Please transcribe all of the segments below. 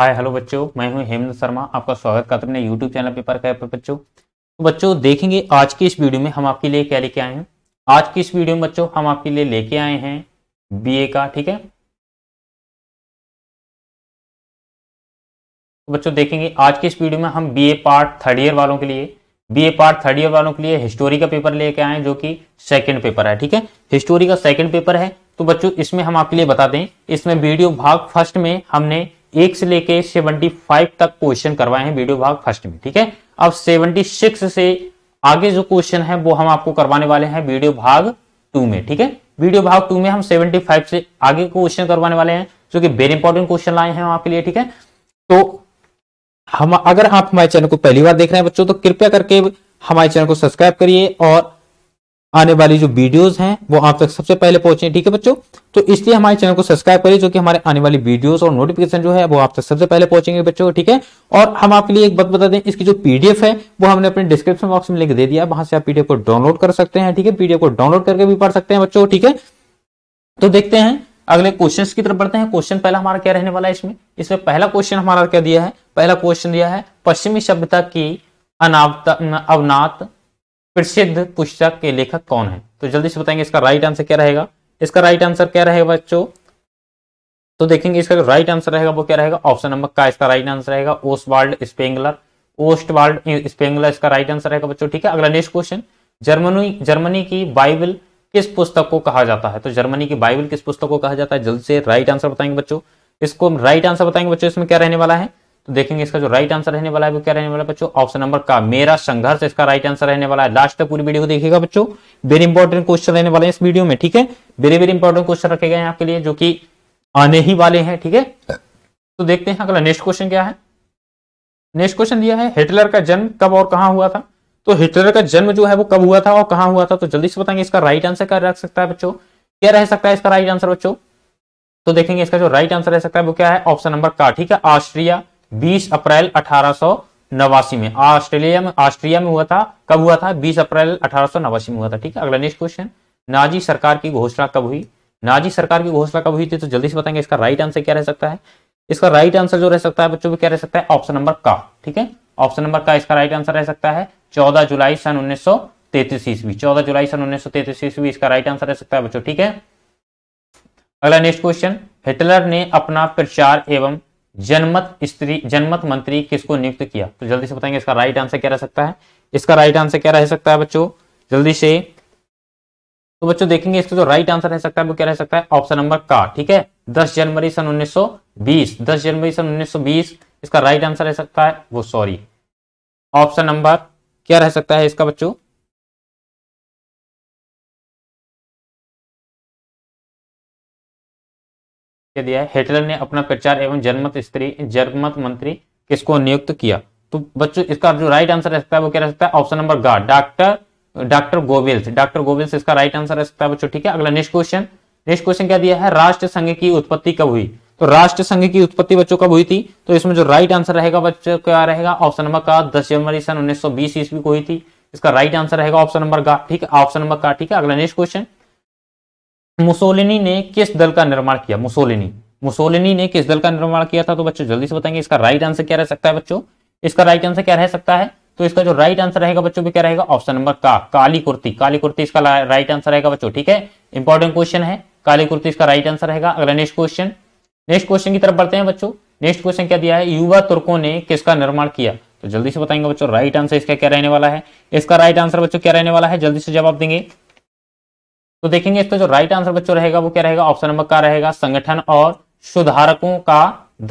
hi hello बच्चों मैं हूं हेमंत शर्मा आपका स्वागत करते हैं यूट्यूब चैनल पेपर कैप पे बच्चों तो बच्चों देखेंगे आज के इस वीडियो में हम आपके लिए क्या लेके आए हैं आज की इस वीडियो में बच्चों हम आपके लिए लेके आए हैं बीए का ठीक है तो बच्चों देखेंगे आज के इस वीडियो में हम बी पार्ट थर्ड ईयर वालों के लिए बीए पार्ट थर्ड ईयर वालों के लिए हिस्टोरी का पेपर लेके आए हैं जो कि सेकेंड पेपर है ठीक है हिस्टोरी का सेकेंड पेपर है तो बच्चों इसमें हम आपके लिए बता दें इसमें वीडियो भाग फर्स्ट में हमने एक से लेके 75 तक क्वेश्चन करवाए हैं वीडियो भाग फर्स्ट में ठीक है अब 76 से आगे जो क्वेश्चन है वो हम आपको करवाने वाले हैं वीडियो भाग टू में ठीक है वीडियो भाग टू में हम 75 से आगे क्वेश्चन करवाने वाले हैं जो कि वेरी इंपॉर्टेंट क्वेश्चन लाए हैं आपके लिए ठीक है तो हम अगर आप हमारे चैनल को पहली बार देख रहे हैं बच्चों तो कृपया करके हमारे चैनल को सब्सक्राइब करिए और आने वाली जो वीडियोस हैं वो आप तक सबसे पहले पहुंचे ठीक है बच्चों तो इसलिए हमारे चैनल को सब्सक्राइब करिए जो कि हमारे आने वाली वीडियोस और नोटिफिकेशन जो है वो आप तक सबसे पहले पहुंचेंगे बच्चों को ठीक है और हम आपके लिए एक बात बता दें इसकी जो पीडीएफ है वो हमने अपने डिस्क्रिप्शन बॉक्स में लिंक दे दिया वहां से आप पीडीएफ को डाउनलोड कर सकते हैं ठीक है पीडीएफ को डाउनलोड करके भी पढ़ सकते हैं बच्चों ठीक है तो देखते हैं अगले क्वेश्चन की तरफ बढ़ते हैं क्वेश्चन पहला हमारा क्या रहने वाला है इसमें इसमें पहला क्वेश्चन हमारा क्या दिया है पहला क्वेश्चन दिया है पश्चिमी सभ्यता की अनावता अवनात प्रसिद्ध पुस्तक के लेखक कौन है तो जल्दी से बताएंगे इसका राइट आंसर क्या रहेगा इसका राइट आंसर क्या रहेगा बच्चों तो देखेंगे इसका जो राइट आंसर रहेगा वो क्या रहेगा ऑप्शन नंबर का इसका राइट आंसर रहेगा ओस्टवाल्ड स्पेंगलर ओस्टवाल्ड स्पेंगलर इसका राइट आंसर रहेगा बच्चों ठीक है अगला नेक्स्ट क्वेश्चन जर्मनी जर्मनी की बाइबल किस पुस्तक को कहा जाता है तो जर्मनी की बाइबल किस पुस्तक को कहा जाता है जल्द से राइट आंसर बताएंगे बच्चों इसको हम राइट आंसर बताएंगे बच्चों इसमें क्या रहने वाला है तो देखेंगे इसका जो राइट आंसर रहने वाला है वो क्या रहने वाला है बच्चों ऑप्शन नंबर का मेरा संघर्ष इसका राइट आंसर रहने वाला है लास्ट तक पूरी वीडियो को देखिएगा बच्चों वेरी इंपॉर्टेंट क्वेश्चन रहने वाले हैं इस वीडियो में ठीक है वेरी वेरी इंपॉर्टेंट क्वेश्चन रखे गए हैं आपके लिए जो कि आने ही वाले हैं ठीक है तो देखते हैं अगला नेक्स्ट क्वेश्चन क्या है नेक्स्ट क्वेश्चन दिया है हिटलर का जन्म कब और कहा हुआ था तो हिटलर का जन्म जो है वो कब हुआ था और कहा हुआ था तो जल्दी से बताएंगे इसका राइट आंसर क्या रख सकता है बच्चों क्या रह सकता है इसका राइट आंसर बच्चों तो देखेंगे इसका जो राइट आंसर रह सकता है वो क्या है ऑप्शन नंबर का ठीक है ऑस्ट्रिया 20 अप्रैल अठारह में ऑस्ट्रेलिया में ऑस्ट्रिया में हुआ था कब हुआ था 20 अप्रैल अठारह में हुआ था ठीक है अगला नेक्स्ट क्वेश्चन नाजी सरकार की घोषणा कब हुई नाजी सरकार की घोषणा कब हुई थी तो जल्दी से बताएंगे इसका राइट आंसर क्या रह सकता है इसका राइट आंसर जो रह सकता है बच्चों क्या रह सकता है ऑप्शन नंबर का ठीक है ऑप्शन नंबर का इसका राइट आंसर रह सकता है चौदह जुलाई सन उन्नीस सौ ईस्वी चौदह जुलाई सन उन्नीस सौ ईस्वी इसका राइट आंसर रह सकता है बच्चों ठीक है अगला नेक्स्ट क्वेश्चन हिटलर ने अपना प्रचार एवं जनमत स्त्री जनमत मंत्री किसको नियुक्त किया तो जल्दी से बताएंगे इसका राइट आंसर क्या रह सकता है इसका राइट आंसर क्या रह सकता है बच्चों जल्दी से तो बच्चों देखेंगे इसका जो राइट आंसर रह सकता है वो क्या रह सकता है ऑप्शन नंबर का ठीक है 10 जनवरी सन 1920 10 जनवरी सन 1920 इसका राइट आंसर रह सकता है वो सॉरी ऑप्शन नंबर क्या रह सकता है इसका बच्चों क्या दिया है हिटलर ने अपना प्रचार एवं जनमत स्त्री जनमत मंत्री किसको नियुक्त किया तो बच्चों इसका जो राइट आंसर रह सकता है वो क्या रह सकता है ऑप्शन नंबर गा doctor doctor Goebbels doctor Goebbels इसका राइट आंसर रह सकता है बच्चों ठीक है अगला नेक्स्ट क्वेश्चन नेक्स्ट क्वेश्चन क्या दिया है राष्ट्र संघ की उत्पत्ति कब हुई तो राष्ट्र संघ की उत्पत्ति बच्चों कब हुई थी तो इसमें जो राइट आंसर रहेगा बच्चों क्या रहेगा ऑप्शन नंबर का दस जनवरी सन उन्नीस सौ ईस्वी को हुई थी इसका राइट आंसर रहेगा ऑप्शन नंबर का ठीक है ऑप्शन नंबर का ठीक है अगला नेक्स्ट क्वेश्चन मुसोलिनी ने किस दल का निर्माण किया मुसोलिनी मुसोलिनी ने किस दल का निर्माण किया था तो बच्चों जल्दी से बताएंगे इसका राइट आंसर क्या रह सकता है बच्चों इसका राइट आंसर क्या रह सकता है तो इसका जो राइट आंसर रहेगा बच्चों भी क्या रहेगा ऑप्शन नंबर का काली कुर्ती काली कुर्ती इसका राइट आंसर रहेगा बच्चों ठीक है इंपॉर्टेंट क्वेश्चन है काली कुर्ती इसका राइट आंसर रहेगा अगला नेक्स्ट क्वेश्चन नेक्स्ट क्वेश्चन की तरफ बढ़ते हैं बच्चों नेक्स्ट क्वेश्चन क्या दिया है युवा तुर्कों ने किसका निर्माण किया तो जल्दी से बताएंगे बच्चों राइट आंसर इसका क्या रहने वाला है इसका राइट आंसर बच्चों क्या रहने वाला है जल्दी से जवाब देंगे तो देखेंगे इसका जो राइट आंसर बच्चों रहेगा वो क्या रहेगा ऑप्शन नंबर का रहेगा संगठन और सुधारकों का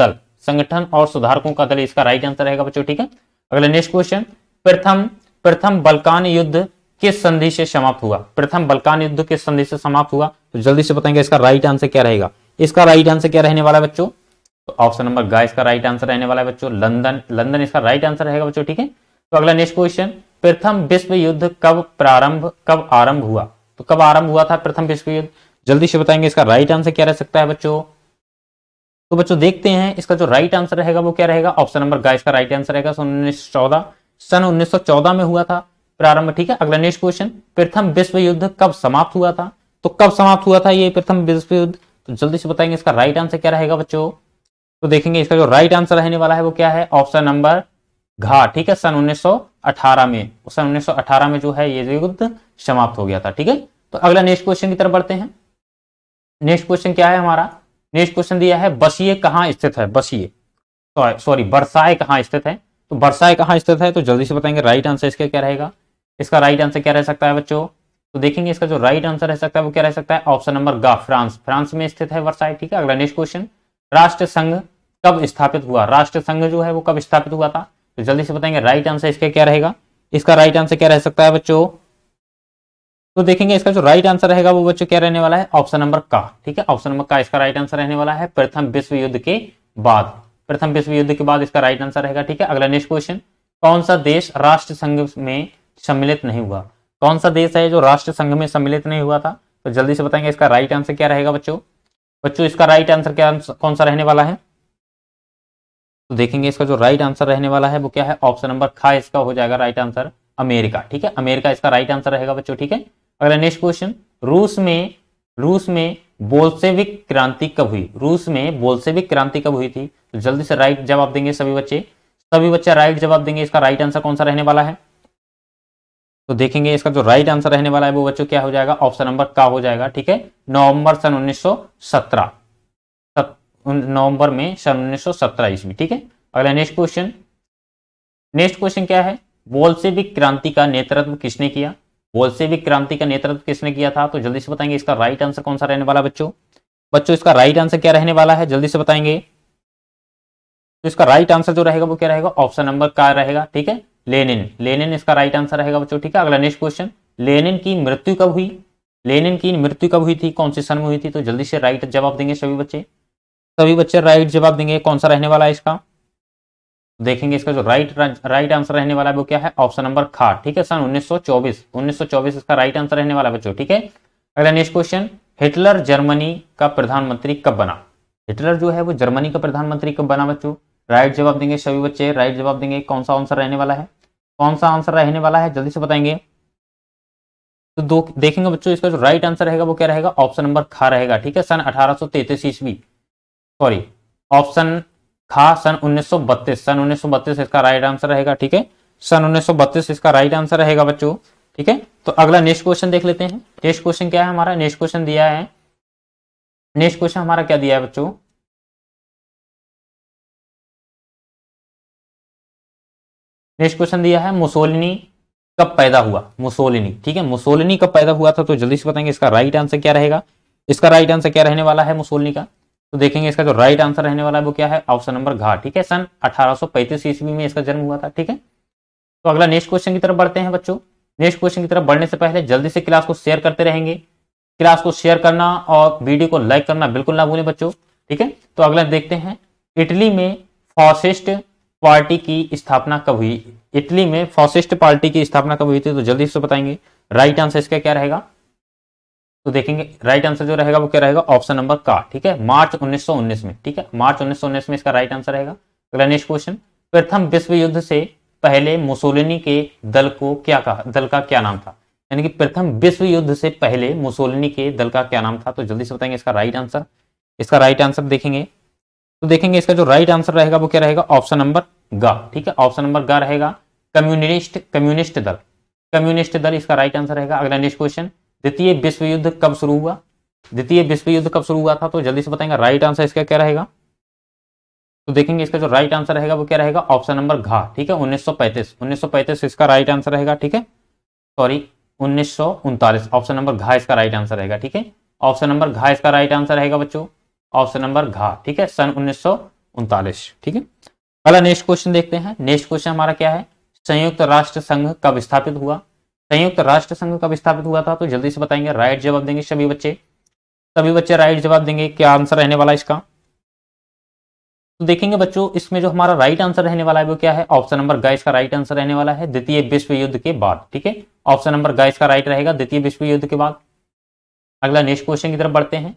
दल संगठन और सुधारकों का दल इसका राइट आंसर रहेगा बच्चों ठीक है अगला नेक्स्ट क्वेश्चन प्रथम प्रथम बलकान युद्ध किस संधि से समाप्त हुआ प्रथम बलकान युद्ध किस संधि से समाप्त हुआ तो जल्दी से बताएंगे इसका राइट आंसर क्या रहेगा इसका राइट आंसर क्या रहने वाला है बच्चों तो ऑप्शन नंबर गा इसका राइट आंसर रहने वाला है बच्चों लंदन लंदन इसका राइट आंसर रहेगा बच्चों ठीक है तो अगला नेक्स्ट क्वेश्चन प्रथम विश्व युद्ध कब प्रारंभ कब आरंभ हुआ तो कब आरंभ हुआ था प्रथम विश्व युद्ध जल्दी से बताएंगे इसका राइट आंसर क्या रह सकता है बच्चों तो बच्चों देखते हैं इसका जो राइट आंसर रहेगा वो क्या रहेगा ऑप्शन नंबर गाइस का राइट आंसर रहेगा सन उन्नीस सन 1914 में हुआ था प्रारंभ ठीक है अगला नेक्स्ट क्वेश्चन प्रथम विश्व युद्ध कब समाप्त हुआ था तो कब समाप्त हुआ था ये प्रथम विश्व युद्ध तो जल्दी से बताएंगे इसका राइट आंसर क्या रहेगा बच्चों तो देखेंगे इसका जो राइट आंसर रहने वाला है वो क्या है ऑप्शन नंबर घा ठीक है सन 1918 में सन 1918 में जो है ये युद्ध समाप्त हो गया था ठीक है तो अगला नेक्स्ट क्वेश्चन की तरफ बढ़ते हैं नेक्स्ट क्वेश्चन क्या है हमारा नेक्स्ट क्वेश्चन दिया है बसिए कहां स्थित है बसिए सॉरी बरसाए कहाँ स्थित है तो बरसाए कहा स्थित है तो जल्दी से बताएंगे राइट आंसर इसका क्या रहेगा इसका राइट आंसर क्या रह सकता है बच्चों तो देखेंगे इसका जो राइट आंसर रह सकता है वो क्या रह सकता है ऑप्शन नंबर गा फ्रांस फ्रांस में स्थित है वर्साए ठीक है अगला नेक्स्ट क्वेश्चन राष्ट्र संघ कब स्थापित हुआ राष्ट्र संघ जो है वो कब स्थापित हुआ था तो जल्दी से बताएंगे राइट आंसर इसका क्या रहेगा इसका राइट आंसर क्या रह सकता है बच्चों तो देखेंगे इसका जो राइट आंसर रहेगा वो बच्चों क्या रहने वाला है ऑप्शन नंबर का ठीक है ऑप्शन नंबर का इसका राइट आंसर रहने वाला है प्रथम विश्व युद्ध के बाद प्रथम विश्व युद्ध के बाद इसका राइट आंसर रहेगा ठीक है अगला नेक्स्ट क्वेश्चन कौन सा देश राष्ट्र संघ में सम्मिलित नहीं हुआ कौन सा देश है जो राष्ट्र संघ में सम्मिलित नहीं हुआ था तो जल्दी से बताएंगे इसका राइट आंसर क्या रहेगा बच्चों बच्चों इसका राइट आंसर क्या कौन सा रहने वाला है तो देखेंगे इसका जो राइट आंसर रहने वाला है वो क्या है ऑप्शन नंबर खा इसका हो जाएगा राइट आंसर अमेरिका ठीक है अमेरिका इसका राइट आंसर रहेगा बच्चों ठीक है अगला नेक्स्ट क्वेश्चन रूस में रूस में बोल्सेविक क्रांति कब हुई रूस में बोल्सेविक क्रांति कब हुई थी तो जल्दी से राइट जवाब देंगे सभी बच्चे सभी बच्चे राइट जवाब देंगे इसका राइट आंसर कौन सा रहने वाला है तो देखेंगे इसका जो राइट आंसर रहने वाला है वो बच्चों क्या हो जाएगा ऑप्शन नंबर का हो जाएगा ठीक है नवंबर सन 1917 नवंबर में सन उन्नीस सौ सत्रह ईस्वी ठीक है अगला नेक्स्ट क्वेश्चन नेक्स्ट क्वेश्चन क्या है बोल्सेविक क्रांति का नेतृत्व किसने किया बोल्सेविक क्रांति का नेतृत्व किसने किया था तो जल्दी से बताएंगे इसका राइट आंसर कौन सा रहने वाला बच्चों बच्चों इसका राइट आंसर क्या रहने वाला है जल्दी से बताएंगे तो इसका राइट आंसर जो रहेगा वो क्या रहेगा ऑप्शन नंबर का रहेगा ठीक है लेनिन लेनिन इसका राइट आंसर रहेगा बच्चों ठीक है अगला नेक्स्ट क्वेश्चन लेनिन की मृत्यु कब हुई लेनिन की मृत्यु कब हुई थी कौन से सन में हुई थी तो जल्दी से राइट जवाब देंगे सभी बच्चे सभी बच्चे राइट जवाब देंगे कौन सा रहने वाला है इसका देखेंगे इसका जो राइट राइट आंसर रहने वाला है वो क्या है ऑप्शन नंबर खा ठीक है सन 1924 1924 इसका राइट आंसर रहने वाला है बच्चों ठीक है अगला नेक्स्ट क्वेश्चन हिटलर जर्मनी का प्रधानमंत्री कब बना हिटलर जो है वो जर्मनी का प्रधानमंत्री कब बना बच्चों राइट जवाब देंगे सभी बच्चे राइट जवाब देंगे कौन सा आंसर रहने वाला है कौन सा आंसर रहने वाला है जल्दी से बताएंगे तो दो देखेंगे बच्चों इसका जो राइट आंसर रहेगा वो क्या रहेगा ऑप्शन नंबर खा रहेगा ठीक है सन अठारह ईस्वी सॉरी ऑप्शन खा सन 1932 सन 1932 इसका राइट आंसर रहेगा ठीक है सन 1932 इसका राइट आंसर रहेगा बच्चों ठीक है तो अगला नेक्स्ट क्वेश्चन देख लेते हैं नेक्स्ट क्वेश्चन क्या है हमारा नेक्स्ट क्वेश्चन दिया है नेक्स्ट क्वेश्चन हमारा क्या दिया है बच्चों नेक्स्ट क्वेश्चन दिया है मुसोलिनी कब पैदा हुआ मुसोलिनी ठीक है मुसोलिनी कब पैदा हुआ था तो जल्दी से बताएंगे इसका राइट आंसर क्या रहेगा इसका राइट आंसर क्या रहने वाला है मुसोलिनी का तो देखेंगे इसका जो राइट आंसर रहने वाला है वो क्या है ऑप्शन नंबर घा ठीक है सन अठारह ईस्वी में इसका जन्म हुआ था ठीक है तो अगला नेक्स्ट क्वेश्चन की तरफ बढ़ते हैं बच्चों नेक्स्ट क्वेश्चन की तरफ बढ़ने से पहले जल्दी से क्लास को शेयर करते रहेंगे क्लास को शेयर करना और वीडियो को लाइक करना बिल्कुल ना भूलें बच्चों ठीक है तो अगला देखते हैं इटली में फॉसिस्ट पार्टी की स्थापना कब हुई इटली में फॉसिस्ट पार्टी की स्थापना कब हुई थी तो जल्दी से बताएंगे राइट आंसर इसका क्या रहेगा तो देखेंगे राइट आंसर जो रहेगा वो क्या रहेगा ऑप्शन नंबर का ठीक है मार्च 1919 में ठीक है मार्च 1919 में इसका राइट आंसर रहेगा अगला नेक्स्ट क्वेश्चन प्रथम विश्व युद्ध से पहले मुसोलिनी के दल को क्या कहा दल का क्या नाम था यानी कि प्रथम विश्व युद्ध से पहले मुसोलिनी के दल का क्या नाम था तो जल्दी से बताएंगे इसका राइट आंसर इसका राइट आंसर देखेंगे तो देखेंगे इसका जो राइट आंसर रहेगा वो क्या रहेगा ऑप्शन नंबर गा ठीक है ऑप्शन नंबर गा रहेगा कम्युनिस्ट कम्युनिस्ट दल कम्युनिस्ट दल इसका राइट आंसर रहेगा अगला नेक्स्ट क्वेश्चन द्वितीय विश्व युद्ध कब शुरू हुआ द्वितीय विश्व युद्ध कब शुरू हुआ था तो जल्दी से बताएंगे राइट आंसर इसका क्या रहेगा तो देखेंगे इसका जो राइट आंसर रहेगा वो क्या रहेगा ऑप्शन नंबर घा ठीक है 1935 1935 इसका राइट आंसर रहेगा ठीक है सॉरी उन्नीस ऑप्शन नंबर घा इसका राइट आंसर रहेगा ठीक है ऑप्शन नंबर घा इसका राइट आंसर रहेगा बच्चों ऑप्शन नंबर घा ठीक है सन उन्नीस ठीक है अगला नेक्स्ट क्वेश्चन देखते हैं नेक्स्ट क्वेश्चन हमारा क्या है संयुक्त राष्ट्र संघ कब स्थापित हुआ संयुक्त राष्ट्र संघ कब स्थापित हुआ था तो जल्दी से बताएंगे राइट जवाब देंगे सभी बच्चे सभी बच्चे राइट जवाब देंगे क्या आंसर रहने वाला इसका तो देखेंगे बच्चों इसमें जो हमारा राइट आंसर रहने वाला है वो क्या है ऑप्शन नंबर गाइस का राइट आंसर रहने वाला है द्वितीय विश्व युद्ध के बाद ठीक है ऑप्शन नंबर गाइस का राइट रहेगा द्वितीय विश्व युद्ध के बाद अगला नेक्स्ट क्वेश्चन की तरफ बढ़ते हैं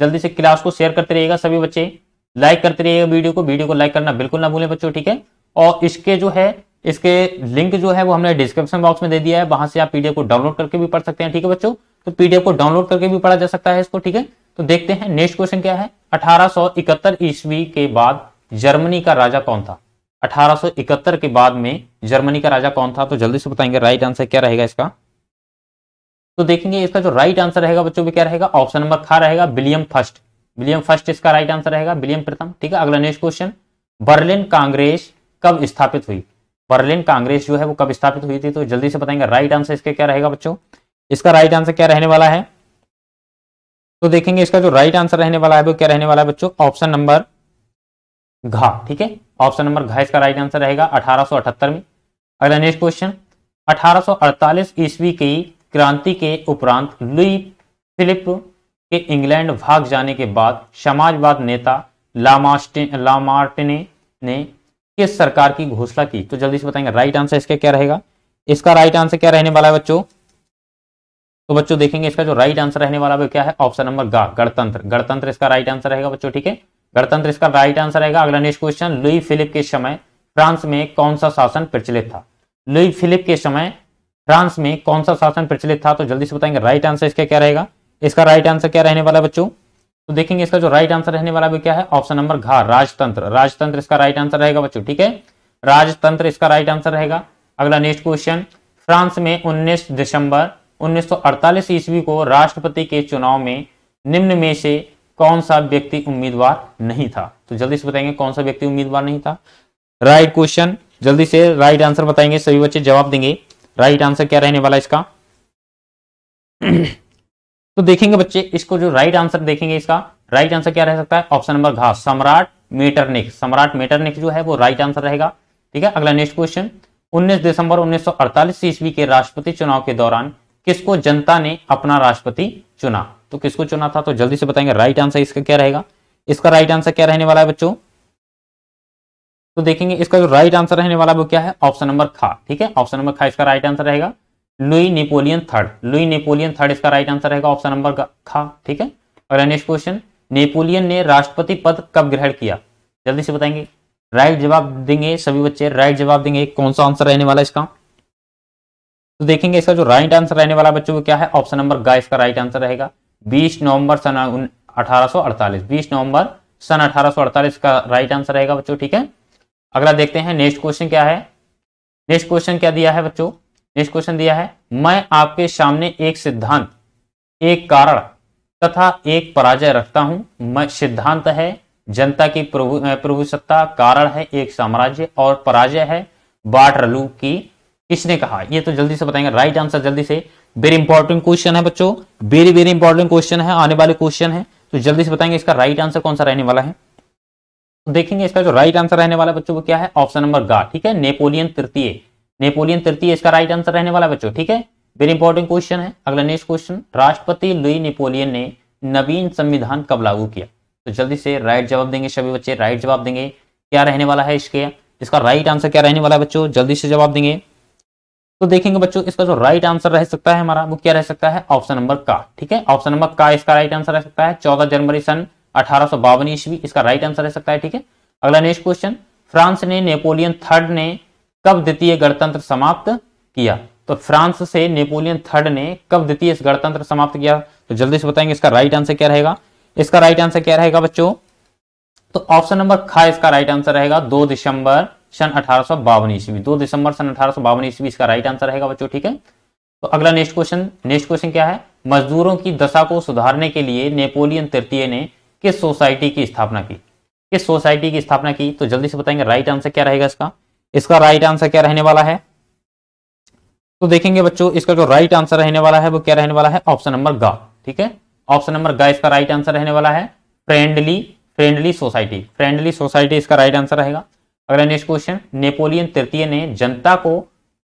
जल्दी से क्लास को शेयर करते रहिएगा सभी बच्चे लाइक करते रहिएगा वीडियो को वीडियो को लाइक करना बिल्कुल ना भूलें बच्चों ठीक है और इसके जो है इसके लिंक जो है वो हमने डिस्क्रिप्शन बॉक्स में दे दिया है वहां से आप पीडीएफ को डाउनलोड करके भी पढ़ सकते हैं ठीक है बच्चों तो पीडीएफ को डाउनलोड करके भी पढ़ा जा सकता है इसको ठीक है तो देखते हैं नेक्स्ट क्वेश्चन क्या है अठारह ईस्वी के बाद जर्मनी का राजा कौन था अठारह के बाद में जर्मनी का राजा कौन था तो जल्दी से बताएंगे राइट आंसर क्या रहेगा इसका तो देखेंगे इसका जो राइट आंसर रहेगा बच्चों भी क्या रहेगा ऑप्शन नंबर खा रहेगा विलियम फर्स्ट विलियम फर्स्ट इसका राइट आंसर रहेगा विलियम प्रथम ठीक है अगला नेक्स्ट क्वेश्चन बर्लिन कांग्रेस कब स्थापित हुई बर्लिन कांग्रेस जो है वो कब स्थापित हुई थी तो जल्दी से बताएंगे राइट आंसर इसके क्या रहेगा बच्चों इसका राइट आंसर क्या रहने वाला है तो देखेंगे इसका जो राइट आंसर रहने वाला है वो क्या रहने वाला है बच्चों ऑप्शन नंबर घा ठीक है ऑप्शन नंबर घा इसका राइट आंसर रहेगा अठारह में अगला नेक्स्ट क्वेश्चन अठारह ईस्वी की क्रांति के उपरांत लुई फिलिप के इंग्लैंड भाग जाने के बाद समाजवाद नेता लामार्टिने ने किस सरकार की घोषणा की तो जल्दी से बताएंगे राइट आंसर इसका क्या रहेगा इसका राइट आंसर क्या रहने वाला है बच्चों तो बच्चों देखेंगे इसका जो राइट आंसर रहने वाला क्या है ऑप्शन नंबर गा गणतंत्र गणतंत्र इसका राइट आंसर रहेगा बच्चों ठीक है गणतंत्र इसका राइट आंसर रहेगा अगला नेक्स्ट क्वेश्चन लुई फिलिप के समय फ्रांस में कौन सा शासन प्रचलित था लुई फिलिप के समय फ्रांस में कौन सा शासन प्रचलित था तो जल्दी से बताएंगे राइट आंसर इसका क्या रहेगा इसका राइट आंसर क्या रहने वाला है बच्चों तो देखेंगे इसका जो राइट आंसर रहने वाला भी क्या है ऑप्शन नंबर घा राजतंत्र राजतंत्र इसका राइट आंसर रहेगा बच्चों ठीक है राजतंत्र इसका राइट आंसर रहेगा अगला नेक्स्ट क्वेश्चन फ्रांस में 19 दिसंबर 1948 ईस्वी को राष्ट्रपति के चुनाव में निम्न में से कौन सा व्यक्ति उम्मीदवार नहीं था तो जल्दी से बताएंगे कौन सा व्यक्ति उम्मीदवार नहीं था राइट क्वेश्चन जल्दी से राइट आंसर बताएंगे सभी बच्चे जवाब देंगे राइट आंसर क्या रहने वाला इसका तो देखेंगे बच्चे इसको जो राइट आंसर देखेंगे इसका राइट आंसर क्या रह सकता है ऑप्शन नंबर घास सम्राट मेटरनिक सम्राट मेटरनिक जो है वो राइट आंसर रहेगा ठीक है अगला नेक्स्ट क्वेश्चन 19 दिसंबर 1948 ईस्वी के राष्ट्रपति चुनाव के दौरान किसको जनता ने अपना राष्ट्रपति चुना तो किसको चुना था तो जल्दी से बताएंगे राइट आंसर इसका क्या रहेगा इसका राइट आंसर क्या रहने वाला है बच्चों तो देखेंगे इसका जो राइट आंसर रहने वाला वो क्या है ऑप्शन नंबर खा ठीक है ऑप्शन नंबर खा इसका राइट आंसर रहेगा Louis Napoleon third Louis Napoleon third इसका राइट आंसर रहेगा ऑप्शन नंबर खा ठीक है और नेक्स्ट क्वेश्चन नेपोलियन ने राष्ट्रपति पद कब ग्रहण किया जल्दी से बताएंगे राइट जवाब देंगे सभी बच्चे राइट जवाब देंगे कौन सा आंसर रहने वाला इसका तो देखेंगे इसका जो राइट आंसर रहने वाला बच्चों को क्या है ऑप्शन नंबर गा इसका राइट आंसर रहेगा बीस नवंबर सन अठारह बीस नवंबर सन 1848 का राइट आंसर रहेगा बच्चों ठीक है अगला देखते हैं नेक्स्ट क्वेश्चन क्या है नेक्स्ट क्वेश्चन क्या दिया है बच्चों नेक्स्ट क्वेश्चन दिया है मैं आपके सामने एक सिद्धांत एक कारण तथा एक पराजय रखता हूं मैं सिद्धांत है जनता की प्रभु प्रभु सत्ता कारण है एक साम्राज्य और पराजय है बाटरलू की किसने कहा ये तो जल्दी से बताएंगे राइट आंसर जल्दी से वेरी इंपॉर्टेंट क्वेश्चन है बच्चों वेरी वेरी इंपॉर्टेंट क्वेश्चन है आने वाले क्वेश्चन है तो जल्दी से बताएंगे इसका राइट आंसर कौन सा रहने वाला है तो देखेंगे इसका जो राइट आंसर रहने वाला बच्चों वो क्या है ऑप्शन नंबर गा ठीक है नेपोलियन तृतीय नेपोलियन तृतीय इसका राइट आंसर रहने वाला बच्चों ठीक है वेरी इंपॉर्टेंट क्वेश्चन है अगला नेक्स्ट क्वेश्चन राष्ट्रपति लुई नेपोलियन ने नवीन संविधान कब लागू किया तो जल्दी से राइट जवाब देंगे सभी बच्चे राइट जवाब देंगे क्या रहने वाला है इसके इसका राइट आंसर क्या रहने वाला है बच्चों जल्दी से जवाब देंगे तो देखेंगे बच्चों इसका जो राइट आंसर रह सकता है हमारा वो क्या रह सकता है ऑप्शन नंबर का ठीक है ऑप्शन नंबर का इसका राइट आंसर रह सकता है चौदह जनवरी सन अठारह ईस्वी इसका राइट आंसर रह सकता है ठीक है अगला नेक्स्ट क्वेश्चन फ्रांस ने नेपोलियन थर्ड ने कब द्वितीय गणतंत्र समाप्त किया तो फ्रांस से नेपोलियन थर्ड ने कब द्वितीय गणतंत्र समाप्त किया तो जल्दी से बताएंगे इसका राइट आंसर क्या रहेगा इसका राइट आंसर क्या रहेगा बच्चों तो ऑप्शन नंबर खा इसका राइट आंसर रहेगा दो दिसंबर सन अठारह ईस्वी दो दिसंबर सन अठारह ईस्वी इसका राइट आंसर रहेगा बच्चों ठीक है तो अगला नेक्स्ट क्वेश्चन नेक्स्ट क्वेश्चन क्या है मजदूरों की दशा को सुधारने के लिए नेपोलियन तृतीय ने किस सोसाइटी की स्थापना की किस सोसाइटी की स्थापना की तो जल्दी से बताएंगे राइट आंसर क्या रहेगा इसका इसका राइट आंसर क्या रहने वाला है तो देखेंगे बच्चों इसका जो राइट आंसर रहने वाला है वो क्या रहने वाला है ऑप्शन नंबर गा ठीक है ऑप्शन नंबर गा इसका राइट आंसर रहने वाला है friendly friendly society friendly society इसका राइट आंसर रहेगा अगला नेक्स्ट क्वेश्चन नेपोलियन तृतीय ने जनता को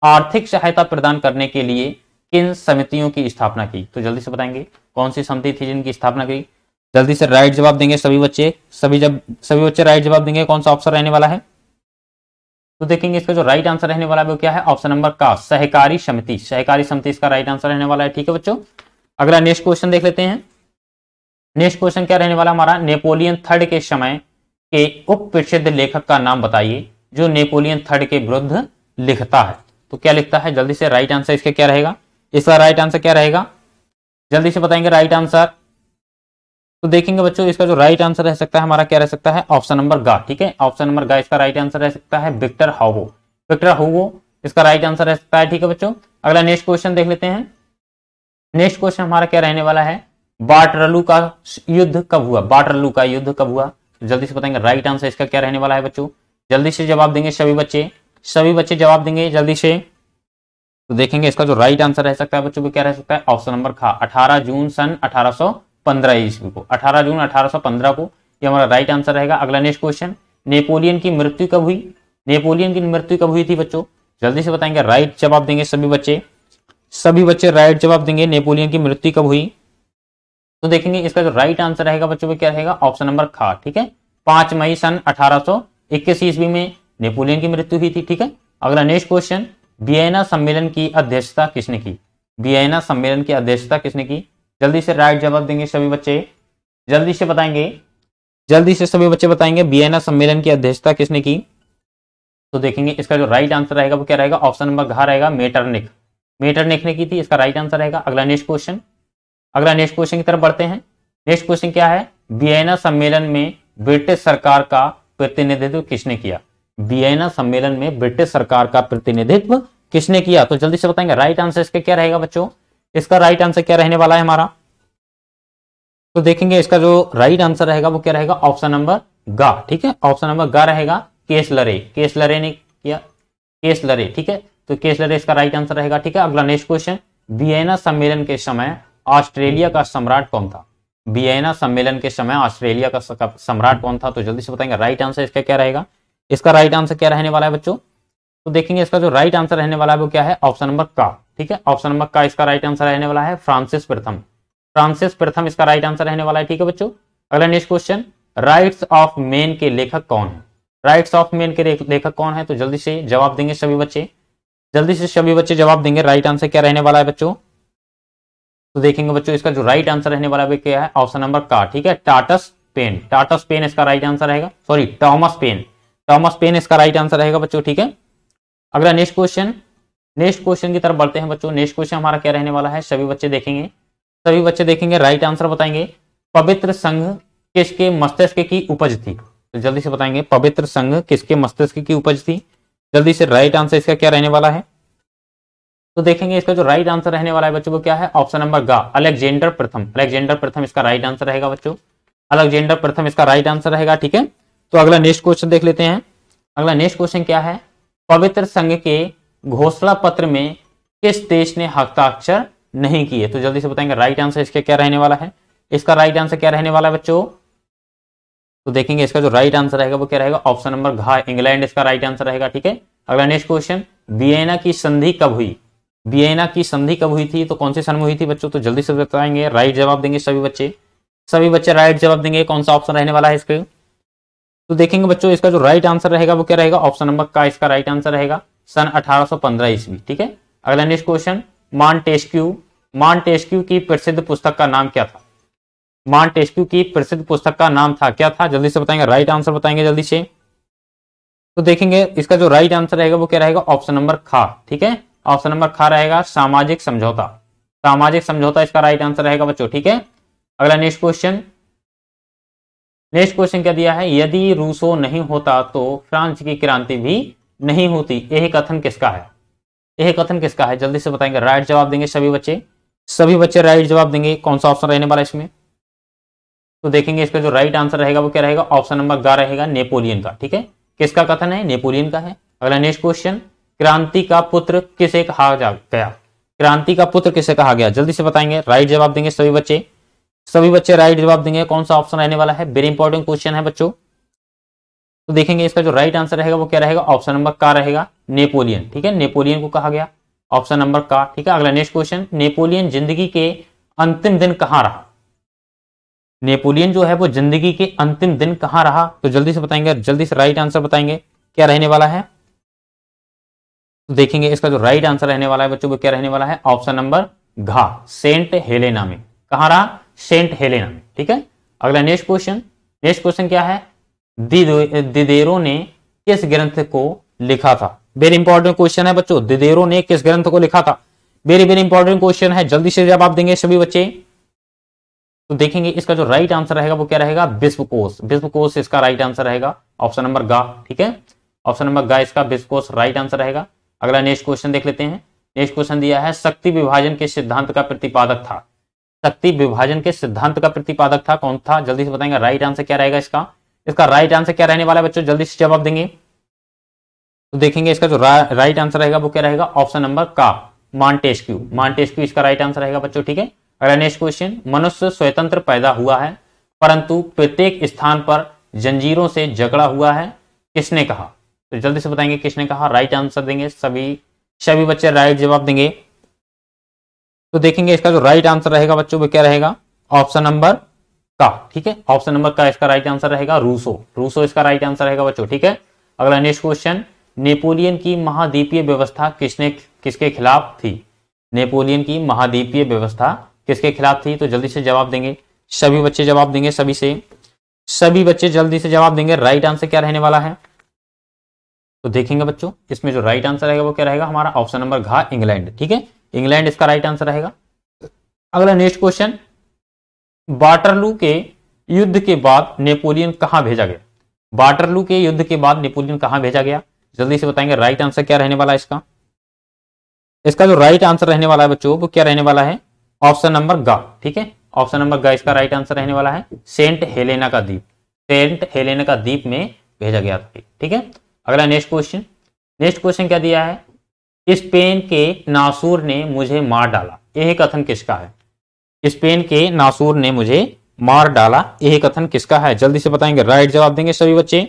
आर्थिक सहायता प्रदान करने के लिए किन समितियों की स्थापना की तो जल्दी से बताएंगे कौन सी समिति थी जिनकी स्थापना की जल्दी से राइट जवाब देंगे सभी बच्चे सभी जब सभी बच्चे राइट जवाब देंगे कौन सा ऑप्शन रहने वाला है तो देखेंगे इसका जो राइट आंसर रहने वाला है वो क्या है ऑप्शन नंबर का सहकारी समिति सहकारी समिति इसका राइट आंसर रहने वाला है ठीक है बच्चों अगला नेक्स्ट क्वेश्चन देख लेते हैं नेक्स्ट क्वेश्चन क्या रहने वाला हमारा नेपोलियन थर्ड के समय के उप प्रसिद्ध लेखक का नाम बताइए जो नेपोलियन थर्ड के विरुद्ध लिखता है तो क्या लिखता है जल्दी से राइट आंसर इसका क्या रहेगा इसका राइट आंसर क्या रहेगा जल्दी से बताएंगे राइट आंसर तो देखेंगे बच्चों इसका जो राइट आंसर रह सकता है हमारा क्या रह सकता है ऑप्शन नंबर गा ठीक है ऑप्शन नंबर गा इसका राइट आंसर रह सकता है विक्टर हाउगो विक्टर हाउगो इसका राइट आंसर रह सकता है ठीक है बच्चों अगला नेक्स्ट क्वेश्चन देख लेते हैं नेक्स्ट क्वेश्चन हमारा क्या रहने वाला है बाटरलू का युद्ध कब हुआ बाटरलू का युद्ध कब हुआ जल्दी से बताएंगे राइट आंसर इसका क्या रहने वाला है बच्चों जल्दी से जवाब देंगे सभी बच्चे सभी बच्चे जवाब देंगे जल्दी से तो देखेंगे इसका जो राइट आंसर रह सकता है बच्चों को क्या रह सकता है ऑप्शन नंबर खा 18 जून सन पंद्रह ईस्वी को अठारह जून अठारह को ये हमारा राइट आंसर रहेगा अगला नेक्स्ट क्वेश्चन नेपोलियन की मृत्यु कब हुई नेपोलियन की मृत्यु कब हुई थी बच्चों जल्दी से बताएंगे राइट जवाब देंगे सभी बच्चे सभी बच्चे राइट जवाब देंगे नेपोलियन की मृत्यु कब हुई तो देखेंगे इसका जो राइट आंसर रहेगा बच्चों क्या रहेगा ऑप्शन नंबर खा ठीक है पांच मई सन अठारह ईस्वी में नेपोलियन की मृत्यु हुई थी ठीक है अगला नेक्स्ट क्वेश्चन बियना सम्मेलन की अध्यक्षता किसने की बियना सम्मेलन की अध्यक्षता किसने की जल्दी से राइट जवाब देंगे सभी बच्चे जल्दी से बताएंगे जल्दी से सभी बच्चे बताएंगे बीएनए सम्मेलन की अध्यक्षता किसने की तो देखेंगे इसका जो राइट आंसर रहेगा वो क्या रहेगा ऑप्शन नंबर घा रहेगा मेटरनिक मेटरनिक ने की थी इसका राइट आंसर रहेगा अगला नेक्स्ट क्वेश्चन अगला नेक्स्ट क्वेश्चन की तरफ बढ़ते हैं नेक्स्ट क्वेश्चन क्या है वियना सम्मेलन में ब्रिटिश सरकार का प्रतिनिधित्व किसने किया वियना सम्मेलन में ब्रिटिश सरकार का प्रतिनिधित्व किसने किया तो जल्दी से बताएंगे राइट आंसर इसका क्या रहेगा बच्चों इसका राइट आंसर क्या रहने वाला है हमारा तो देखेंगे इसका जो राइट आंसर रहेगा वो क्या रहेगा ऑप्शन नंबर गा ठीक है ऑप्शन नंबर गा रहेगा केस लरे केस लरे ने किया केस लरे ठीक है तो केस लरे इसका राइट आंसर रहेगा ठीक है अगला नेक्स्ट क्वेश्चन वियना सम्मेलन के समय ऑस्ट्रेलिया का सम्राट कौन था वियना सम्मेलन के समय ऑस्ट्रेलिया का सम्राट कौन था तो जल्दी से बताएंगे राइट आंसर इसका क्या रहेगा इसका राइट आंसर क्या रहने वाला है बच्चों तो देखेंगे इसका जो राइट आंसर रहने वाला है वो क्या है ऑप्शन नंबर का ठीक है ऑप्शन नंबर का इसका राइट आंसर रहने वाला है फ्रांसिस प्रथम फ्रांसिस प्रथम इसका राइट आंसर रहने वाला है ठीक है बच्चों अगला next question rights of man के लेखक कौन है राइट्स ऑफ मेन के लेखक कौन है तो जल्दी से जवाब देंगे सभी बच्चे जल्दी से सभी बच्चे जवाब देंगे राइट आंसर क्या रहने वाला है बच्चों तो देखेंगे बच्चों इसका जो राइट आंसर रहने वाला है क्या है ऑप्शन नंबर का ठीक है टाटस पेन टाटस पेन इसका राइट आंसर रहेगा sorry Thomas Paine Thomas Paine इसका राइट आंसर रहेगा बच्चों ठीक है अगला नेक्स्ट क्वेश्चन नेक्स्ट क्वेश्चन की तरफ बढ़ते हैं बच्चों नेक्स्ट क्वेश्चन हमारा क्या रहने वाला है सभी बच्चे देखेंगे सभी बच्चे देखेंगे राइट आंसर बताएंगे पवित्र संघ किसके मस्तिष्क की उपज थी तो जल्दी से बताएंगे पवित्र संघ किसके मस्तिष्क की उपज थी जल्दी से राइट आंसर इसका क्या रहने वाला है तो देखेंगे इसका जो राइट आंसर रहने वाला है बच्चों को क्या है ऑप्शन नंबर गा अलेक्जेंडर प्रथम अलेक्जेंडर प्रथम इसका राइट आंसर रहेगा बच्चों अलेक्जेंडर प्रथम इसका राइट आंसर रहेगा ठीक है तो अगला नेक्स्ट क्वेश्चन देख लेते हैं अगला नेक्स्ट क्वेश्चन क्या है पवित्र संघ के घोषणा पत्र में किस देश ने हस्ताक्षर नहीं किए तो जल्दी से बताएंगे राइट आंसर इसके क्या रहने वाला है इसका राइट आंसर क्या रहने वाला है बच्चों तो देखेंगे इसका जो राइट आंसर रहेगा वो क्या रहेगा ऑप्शन नंबर घा इंग्लैंड इसका राइट आंसर रहेगा ठीक है अगला नेक्स्ट क्वेश्चन वियना की संधि कब हुई वियना की संधि कब हुई थी तो कौन से सन में हुई थी बच्चों तो जल्दी से बताएंगे राइट जवाब देंगे सभी बच्चे सभी बच्चे राइट जवाब देंगे कौन सा ऑप्शन रहने वाला है इसके तो देखेंगे बच्चों इसका जो राइट आंसर रहेगा वो क्या रहेगा ऑप्शन नंबर का इसका राइट आंसर रहेगा सन 1815 ईस्वी ठीक है अगला नेक्स्ट क्वेश्चन मॉन्टेस्क्यू मॉन्टेस्क्यू की प्रसिद्ध पुस्तक का नाम क्या था मॉन्टेस्क्यू की प्रसिद्ध पुस्तक का नाम था क्या था जल्दी से बताएंगे राइट आंसर बताएंगे जल्दी से तो देखेंगे इसका जो राइट आंसर रहेगा वो क्या रहेगा ऑप्शन नंबर खा ठीक है ऑप्शन नंबर खा रहेगा सामाजिक समझौता सामाजिक समझौता इसका राइट आंसर रहेगा बच्चों ठीक है अगला नेक्स्ट क्वेश्चन नेक्स्ट क्वेश्चन क्या दिया है यदि रूसो नहीं होता तो फ्रांस की क्रांति भी नहीं होती यह कथन किसका है यह कथन किसका है जल्दी से बताएंगे राइट जवाब देंगे सभी बच्चे सभी बच्चे राइट जवाब देंगे कौन सा ऑप्शन रहने वाला इसमें तो देखेंगे इसका जो राइट आंसर रहेगा वो क्या रहेगा ऑप्शन नंबर गा रहेगा नेपोलियन का ठीक है किसका कथन है नेपोलियन का है अगला नेक्स्ट क्वेश्चन क्रांति का पुत्र किसे कहा जा गया क्रांति का पुत्र किसे कहा गया जल्दी से बताएंगे राइट जवाब देंगे सभी बच्चे सभी बच्चे राइट जवाब देंगे कौन सा ऑप्शन रहने वाला है वेरी इंपॉर्टेंट क्वेश्चन है बच्चों तो देखेंगे इसका जो राइट आंसर रहेगा वो क्या रहेगा ऑप्शन नंबर का रहेगा नेपोलियन ठीक है नेपोलियन को कहा गया ऑप्शन नंबर का ठीक है अगला नेक्स्ट क्वेश्चन नेपोलियन जिंदगी के अंतिम दिन कहाँ रहा नेपोलियन जो है वो जिंदगी के अंतिम दिन कहाँ रहा तो जल्दी से बताएंगे जल्दी से राइट आंसर बताएंगे क्या रहने वाला है तो देखेंगे इसका जो राइट आंसर रहने वाला है बच्चों को क्या रहने वाला है ऑप्शन नंबर घा सेंट हेलेना में कहा रहा सेंट हेलेना में ठीक है अगला नेक्स्ट क्वेश्चन नेक्स्ट क्वेश्चन क्या है दिदेरो ने किस ग्रंथ को लिखा था वेरी इंपॉर्टेंट क्वेश्चन है बच्चों दिदेरो ने किस ग्रंथ को लिखा था वेरी वेरी इंपॉर्टेंट क्वेश्चन है जल्दी से जवाब देंगे सभी बच्चे तो देखेंगे इसका जो राइट आंसर रहेगा वो क्या रहेगा विश्वकोश विश्वकोश इसका राइट आंसर रहेगा ऑप्शन नंबर गा ठीक है ऑप्शन नंबर गा इसका विश्वकोश राइट आंसर रहेगा अगला नेक्स्ट क्वेश्चन देख लेते हैं नेक्स्ट क्वेश्चन दिया है शक्ति विभाजन के सिद्धांत का प्रतिपादक था शक्ति विभाजन के सिद्धांत का प्रतिपादक था कौन था जल्दी से बताएंगे राइट आंसर क्या रहेगा इसका इसका राइट आंसर क्या रहने वाला है बच्चों जल्दी से जवाब देंगे तो देखेंगे इसका जो रा, राइट आंसर रहेगा वो क्या रहेगा ऑप्शन नंबर का क्यू मांटेस्क्यू क्यू इसका राइट आंसर रहेगा बच्चों ठीक है अगला नेक्स्ट क्वेश्चन मनुष्य स्वतंत्र पैदा हुआ है परंतु प्रत्येक स्थान पर जंजीरों से झगड़ा हुआ है किसने कहा तो जल्दी से बताएंगे किसने कहा राइट आंसर देंगे सभी सभी बच्चे राइट जवाब देंगे तो देखेंगे इसका जो राइट आंसर रहेगा बच्चों वो क्या रहेगा ऑप्शन नंबर का ठीक है ऑप्शन नंबर का इसका राइट आंसर रहेगा रूसो रूसो इसका राइट आंसर रहेगा बच्चों ठीक है अगला नेक्स्ट क्वेश्चन नेपोलियन की महाद्वीपीय व्यवस्था किसने किसके खिलाफ थी नेपोलियन की महाद्वीपीय व्यवस्था किसके खिलाफ थी तो जल्दी से जवाब देंगे सभी बच्चे जवाब देंगे सभी से सभी बच्चे जल्दी से जवाब देंगे राइट आंसर क्या रहने वाला है तो देखेंगे बच्चों इसमें जो राइट आंसर रहेगा वो क्या रहेगा हमारा ऑप्शन नंबर घा इंग्लैंड ठीक है इंग्लैंड इसका राइट आंसर रहेगा अगला नेक्स्ट क्वेश्चन वाटरलू के युद्ध के बाद नेपोलियन कहां भेजा गया वाटरलू के युद्ध के बाद नेपोलियन कहां भेजा गया जल्दी से बताएंगे राइट आंसर क्या रहने वाला है इसका इसका जो राइट आंसर रहने वाला है बच्चों वो क्या रहने वाला है ऑप्शन नंबर गा ठीक है ऑप्शन नंबर गा इसका राइट आंसर रहने वाला है सेंट हेलेना का द्वीप सेंट हेलेना का द्वीप में भेजा गया था ठीक है अगला नेक्स्ट क्वेश्चन नेक्स्ट क्वेश्चन क्या दिया है स्पेन के नासूर ने मुझे मार डाला यह कथन किसका है स्पेन के नासूर ने मुझे मार डाला यह कथन किसका है जल्दी से बताएंगे राइट जवाब देंगे सभी बच्चे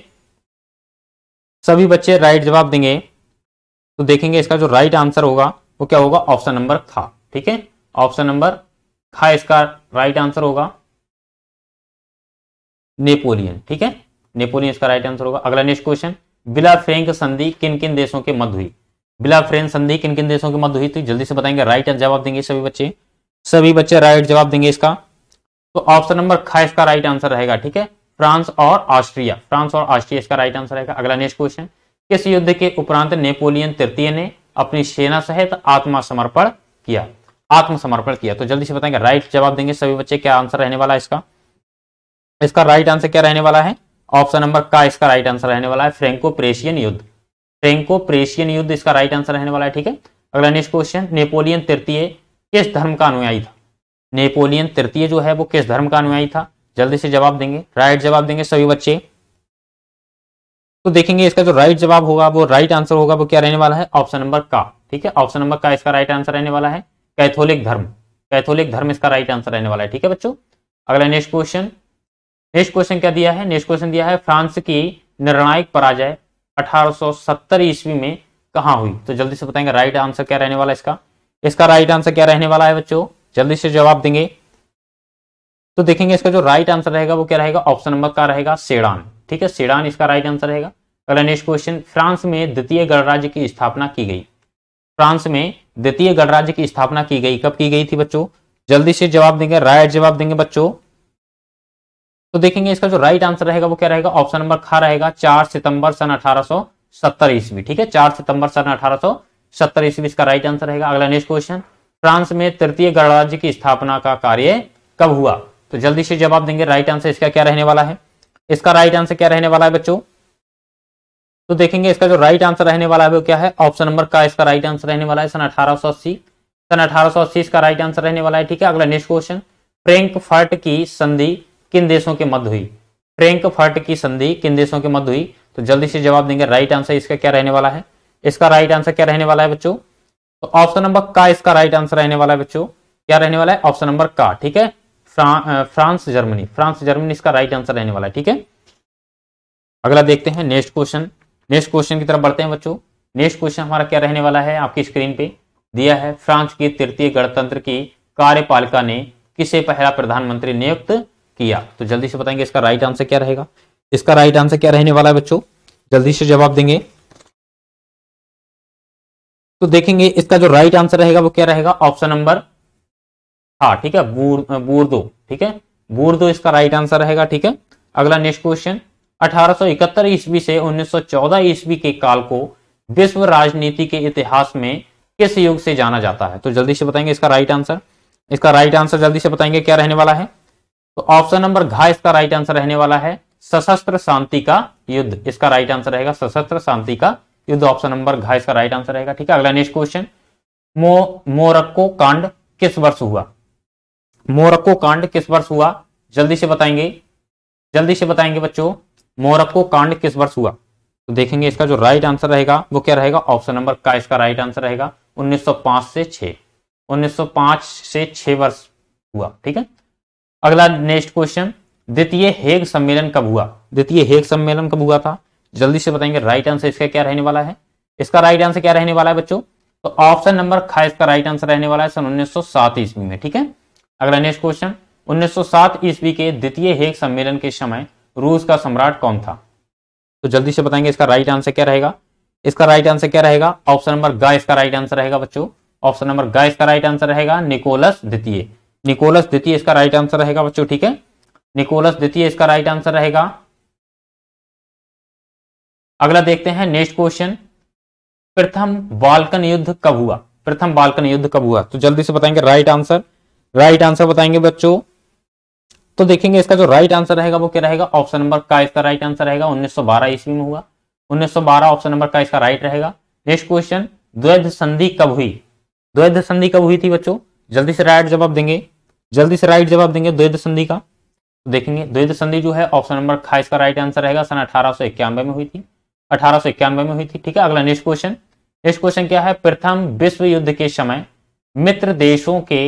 सभी बच्चे राइट जवाब देंगे तो देखेंगे इसका जो राइट आंसर होगा वो क्या होगा ऑप्शन नंबर खा ठीक है ऑप्शन नंबर था इसका राइट आंसर होगा नेपोलियन ठीक है नेपोलियन इसका राइट आंसर होगा अगला नेक्स्ट क्वेश्चन बिला फ्रेंक संधि किन किन देशों के मध्य हुई बिला फ्रेंक संधि किन किन देशों के मध्य हुई थी जल्दी से बताएंगे राइट जवाब देंगे सभी बच्चे सभी बच्चे राइट जवाब देंगे इसका तो ऑप्शन नंबर खा इसका राइट आंसर रहेगा ठीक है फ्रांस और ऑस्ट्रिया फ्रांस और ऑस्ट्रिया इसका राइट आंसर रहेगा अगला नेक्स्ट क्वेश्चन किस युद्ध के उपरांत नेपोलियन तृतीय ने अपनी सेना सहित आत्मसमर्पण किया आत्मसमर्पण किया तो जल्दी से बताएंगे राइट जवाब देंगे सभी बच्चे क्या आंसर रहने वाला है इसका इसका राइट आंसर क्या रहने वाला है ऑप्शन नंबर का इसका राइट आंसर रहने वाला है फ्रेंको प्रेशियन युद्ध फ्रेंको प्रेशियन युद्ध इसका राइट आंसर रहने वाला है ठीक है अगला नेक्स्ट क्वेश्चन नेपोलियन तृतीय किस धर्म का अनुयायी था नेपोलियन तृतीय जो है वो किस धर्म का अनुयायी था जल्दी से जवाब देंगे राइट जवाब देंगे सभी बच्चे तो देखेंगे इसका जो राइट जवाब होगा वो राइट आंसर होगा वो क्या रहने वाला है ऑप्शन नंबर का ठीक है ऑप्शन नंबर का इसका राइट आंसर रहने वाला है कैथोलिक धर्म कैथोलिक धर्म इसका राइट आंसर रहने वाला है ठीक है बच्चों अगला नेक्स्ट क्वेश्चन नेक्स्ट क्वेश्चन क्या दिया है नेक्स्ट क्वेश्चन दिया है फ्रांस की निर्णायक पराजय 1870 ईस्वी में कहा हुई तो जल्दी से बताएंगे राइट आंसर क्या रहने वाला इसका इसका राइट आंसर क्या रहने वाला है बच्चों जल्दी से जवाब देंगे तो देखेंगे इसका जो राइट आंसर रहेगा वो क्या रहेगा ऑप्शन नंबर का रहेगा सेडान ठीक है सेडान इसका राइट आंसर रहेगा अगला नेक्स्ट क्वेश्चन फ्रांस में द्वितीय गणराज्य की स्थापना की गई फ्रांस में द्वितीय गणराज्य की स्थापना की गई कब की गई थी बच्चों जल्दी से जवाब देंगे राइट जवाब देंगे बच्चों तो देखेंगे इसका जो राइट आंसर रहेगा वो क्या रहेगा ऑप्शन नंबर खा रहेगा चार सितंबर सन सत्तर ईस्वी ठीक है चार सितंबर सन अठारह सत्तर ईस्वी इसका राइट आंसर रहेगा अगला नेक्स्ट क्वेश्चन फ्रांस में तृतीय गणराज्य की स्थापना का कार्य कब हुआ तो जल्दी से जवाब देंगे राइट आंसर इसका क्या रहने वाला है इसका राइट आंसर क्या रहने वाला है बच्चों तो देखेंगे इसका जो राइट आंसर रहने वाला है वो क्या है ऑप्शन नंबर का इसका राइट आंसर रहने वाला है सन अठारह सन अठारह इसका राइट आंसर रहने वाला है ठीक है अगला नेक्स्ट क्वेश्चन फर्ट की संधि किन देशों के मध्य हुई फर्ट की संधि किन देशों के मध्य हुई तो जल्दी से जवाब देंगे राइट आंसर इसका क्या रहने वाला है इसका राइट आंसर क्या रहने वाला है बच्चों तो ऑप्शन नंबर का इसका राइट आंसर रहने वाला है बच्चों क्या रहने वाला है ऑप्शन नंबर का ठीक है फ्रांस जर्मनी फ्रांस जर्मनी इसका राइट आंसर रहने वाला है ठीक है अगला देखते हैं नेक्स्ट क्वेश्चन नेक्स्ट क्वेश्चन की तरफ बढ़ते हैं बच्चों नेक्स्ट क्वेश्चन हमारा क्या रहने वाला है आपकी स्क्रीन पे दिया है फ्रांस की तृतीय गणतंत्र की कार्यपालिका ने किसे पहला प्रधानमंत्री नियुक्त किया तो जल्दी से बताएंगे इसका राइट आंसर क्या रहेगा इसका राइट आंसर क्या रहने वाला है बच्चों जल्दी से जवाब देंगे तो देखेंगे इसका जो राइट आंसर रहेगा वो क्या रहेगा ऑप्शन नंबर हाँ ठीक है बूर्दो ठीक है बूर्दो इसका राइट आंसर रहेगा ठीक है अगला नेक्स्ट क्वेश्चन 1871 ईस्वी से 1914 ईस्वी के काल को विश्व राजनीति के इतिहास में किस युग से जाना जाता है तो जल्दी से बताएंगे इसका राइट आंसर इसका राइट आंसर जल्दी से बताएंगे क्या रहने वाला है तो ऑप्शन नंबर घा इसका राइट आंसर रहने वाला है सशस्त्र शांति का युद्ध इसका राइट आंसर रहेगा सशस्त्र शांति का युद्ध ऑप्शन नंबर घा इसका राइट आंसर रहेगा ठीक है अगला नेक्स्ट क्वेश्चन मो मोरक्को कांड किस वर्ष हुआ मोरक्को कांड किस वर्ष हुआ जल्दी से बताएंगे जल्दी से बताएंगे बच्चों मोरक्को कांड किस वर्ष हुआ तो देखेंगे इसका जो राइट आंसर रहेगा वो क्या रहेगा ऑप्शन नंबर का इसका राइट आंसर रहेगा 1905 से 6 1905 से 6 वर्ष हुआ ठीक है अगला नेक्स्ट क्वेश्चन द्वितीय हेग सम्मेलन कब हुआ द्वितीय हेग सम्मेलन कब हुआ था जल्दी से बताएंगे राइट आंसर इसका क्या रहने वाला है इसका राइट आंसर क्या रहने वाला है बच्चों तो ऑप्शन नंबर खा इसका राइट आंसर रहने वाला है सन उन्नीस ईस्वी में ठीक है अगला नेक्स्ट क्वेश्चन 1907 ईस्वी के द्वितीय हेग सम्मेलन के समय रूस का सम्राट कौन था तो जल्दी से बताएंगे इसका राइट आंसर क्या रहेगा इसका राइट आंसर क्या रहेगा ऑप्शन नंबर ग इसका राइट आंसर रहेगा बच्चों ऑप्शन नंबर ग इसका राइट आंसर रहेगा निकोलस द्वितीय निकोलस द्वितीय इसका राइट आंसर रहेगा बच्चों ठीक है निकोलस द्वितीय इसका राइट आंसर रहेगा अगला देखते हैं नेक्स्ट क्वेश्चन प्रथम बालकन युद्ध कब हुआ प्रथम बालकन युद्ध कब हुआ तो जल्दी से बताएंगे राइट आंसर राइट आंसर बताएंगे बच्चों तो देखेंगे इसका जो राइट आंसर रहेगा वो क्या रहेगा ऑप्शन नंबर का इसका राइट आंसर रहेगा 1912 ईस्वी में हुआ 1912 ऑप्शन नंबर का इसका राइट रहेगा नेक्स्ट क्वेश्चन द्वैध संधि कब हुई द्वैध संधि कब हुई थी बच्चों जल्दी से राइट जवाब देंगे जल्दी से राइट जवाब देंगे द्वैध संधि का तो देखेंगे द्वैध संधि जो है ऑप्शन नंबर खा इसका राइट आंसर रहेगा सन अठारह में हुई थी अठारह इक्यानवे में हुई थी ठीक है अगला नेक्स्ट क्वेश्चन नेक्स्ट क्वेश्चन क्या है प्रथम विश्व युद्ध के समय मित्र देशों के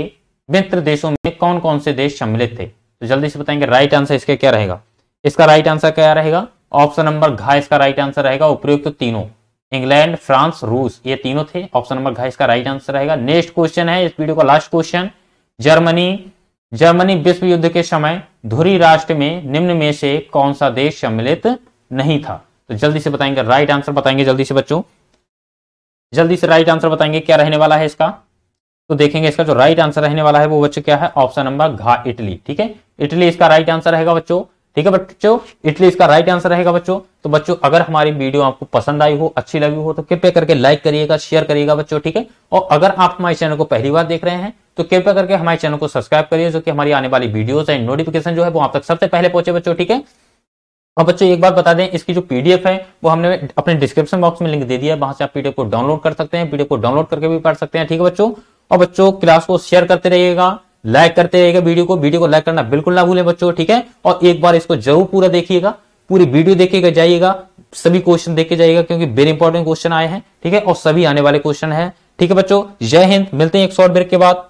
मित्र देशों में कौन कौन से देश सम्मिलित थे तो जल्दी से बताएंगे राइट आंसर इसके क्या रहेगा इसका राइट आंसर क्या रहेगा ऑप्शन नंबर घा इसका राइट आंसर रहेगा उपयुक्त तो तीनों इंग्लैंड फ्रांस रूस ये तीनों थे ऑप्शन नंबर घा इसका राइट आंसर रहेगा नेक्स्ट क्वेश्चन है इस वीडियो का लास्ट क्वेश्चन जर्मनी जर्मनी विश्व युद्ध के समय धुरी राष्ट्र में निम्न में से कौन सा देश सम्मिलित नहीं था तो जल्दी से बताएंगे राइट आंसर बताएंगे जल्दी से बच्चों जल्दी से राइट आंसर बताएंगे क्या रहने वाला है इसका तो देखेंगे इसका जो राइट आंसर रहने वाला है वो बच्चों क्या है ऑप्शन नंबर घा इटली ठीक है इटली इसका राइट आंसर रहेगा बच्चों ठीक है बच्चों इटली इसका राइट आंसर रहेगा बच्चों तो बच्चों अगर हमारी वीडियो आपको पसंद आई हो अच्छी लगी हो तो कृपया करके लाइक करिएगा शेयर करिएगा बच्चों ठीक है और अगर आप हमारे चैनल को पहली बार देख रहे हैं तो कृपया करके हमारे चैनल को सब्सक्राइब करिए जो कि हमारी आने वाली वीडियो एंड नोटिफिकेशन जो है वो आप तक सबसे पहले पहुंचे बच्चों ठीक है और बच्चों एक बार बता दें इसकी जो पीडीएफ है वो हमने अपने डिस्क्रिप्शन बॉक्स में लिंक दे दिया वहां से आप पीडीएफ को डाउनलोड कर सकते हैं पीडीएफ को डाउनलोड करके भी पढ़ सकते हैं ठीक है बच्चों और बच्चों क्लास को शेयर करते रहिएगा लाइक करते रहिएगा वीडियो को वीडियो को लाइक करना बिल्कुल ना भूलें बच्चों ठीक है और एक बार इसको जरूर पूरा देखिएगा पूरी वीडियो देखिएगा जाइएगा सभी क्वेश्चन देखे जाइएगा क्योंकि वेरी इंपॉर्टेंट क्वेश्चन आए हैं ठीक है और सभी आने वाले क्वेश्चन है ठीक है बच्चों जय हिंद मिलते हैं एक शॉर्ट ब्रेक के बाद